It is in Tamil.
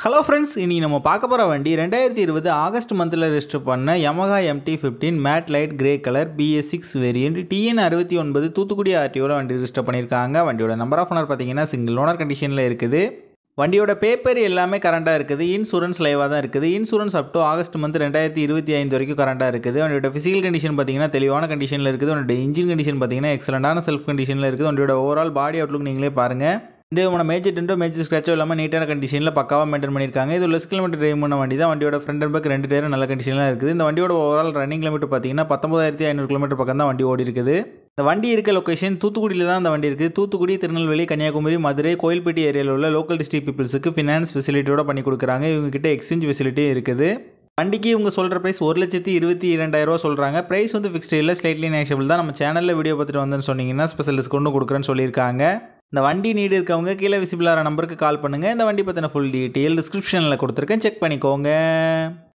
ஹலோ ஃப்ரெண்ட்ஸ் இனி நம்ம பார்க்க போகிற வண்டி ரெண்டாயிரத்தி இருபது ஆகஸ்ட் மந்தில் ரிஜிஸ்டர் பண்ண Yamaha MT fifteen matte light grey colour BS six variant TN அறுபத்தி ஒன்பது தூத்துக்குடி ஆர்டியோட வண்டி ரிஜிஸ்டர் பண்ணியிருக்காங்க வண்டியோட நம்பர் ஆஃப் ஓனர் பார்த்தீங்கன்னா சிங்கிள் ஓனர் கண்டிஷனில் இருக்குது வண்டியோட பேப்பர் எல்லாமே கரண்டாக இருக்குது இன்சூரன்ஸ் லைவாக தான் இருக்குது insurance up to August month ரெண்டாயிரத்தி இருபத்தி ஐந்து வரைக்கும் கரண்டாக இருக்குது வண்டியோட ஃபிசிக்கல் கண்டிஷன் பார்த்தீங்கன்னா தெளிவான கண்டிஷனில் இருக்குது வண்டியோட இன்ஜின் கண்டிஷன் பார்த்தீங்கன்னா எக்ஸலண்டான செல்ஃப் கண்டிஷனில் இருக்குது வண்டியோட ஓவரால் பாடி அவுட்லுக் நீங்களே பாருங்கள் இந்த விதமான மேஜர் டென்ட்டோ மேஜர் ஸ்க்ராச்சோ இல்லாமல் நீட்டான கண்டிஷனில் பக்காவாக மெயின்டைன் பண்ணியிருக்காங்க இது லெஸ் கிலோமீட்டர் ட்ரைவ் பண்ண வண்டி தான் வண்டியோட ஃப்ரண்ட் அண்ட் பேக் ரெண்டு டயரும் நல்ல கண்டிஷனில் இருக்குது இந்த வண்டியோட ஓவரால் ரன்னிங் கிலோமீட்டர் பார்த்தீங்கன்னா பத்தொம்பதாயிரத்தி ஐநூறு கிலோமீட்டர் பக்கம் தான் வண்டி ஓடி இருக்குது இந்த வண்டி இருக்க லொக்கேஷன் தூத்துக்குடியில் தான் அந்த வண்டி இருக்குது தூத்துக்குடி திருநெல்வேலி கன்னியாகுமரி மதுரை கோயில்பேட்டி ஏரியாவில் உள்ள லோக்கல் டிஸ்ட்ரிக் பீப்பிள்ஸுக்கு ஃபினான்ஸ் ஃபெசிலிட்டியோட பண்ணி கொடுக்குறாங்க இவங்ககிட்ட எக்ஸ்சேஞ்ச் ஃபெசிலிட்டியும் இருக்குது வண்டிக்கு இவங்க சொல்கிற ப்ரைஸ் ஒரு லட்சத்தி இருபத்தி இரண்டாயிரரூவா சொல்கிறாங்க ப்ரைஸ் வந்து ஃபிக்ஸ்டு இல்லை ஸ்லைட்லி நேஷபிள் தான் நம்ம சேனலில் வீடியோ பார்த்துட்டு வந்தேன்னு சொன்னீங்கன்னா ஸ்பெஷல் டிஸ்கவுண்ட் கொடுக்குறேன்னு சொல்லியிருக்காங்க இந்த வண்டி நீடு இருக்கவங்க கீழே விசிபிளாகிற நம்பருக்கு கால் பண்ணுங்கள் இந்த வண்டி பற்றின ஃபுல் டீட்டெயில் டிஸ்கிரிப்ஷனில் கொடுத்துருக்கேன் செக் பண்ணிக்கோங்க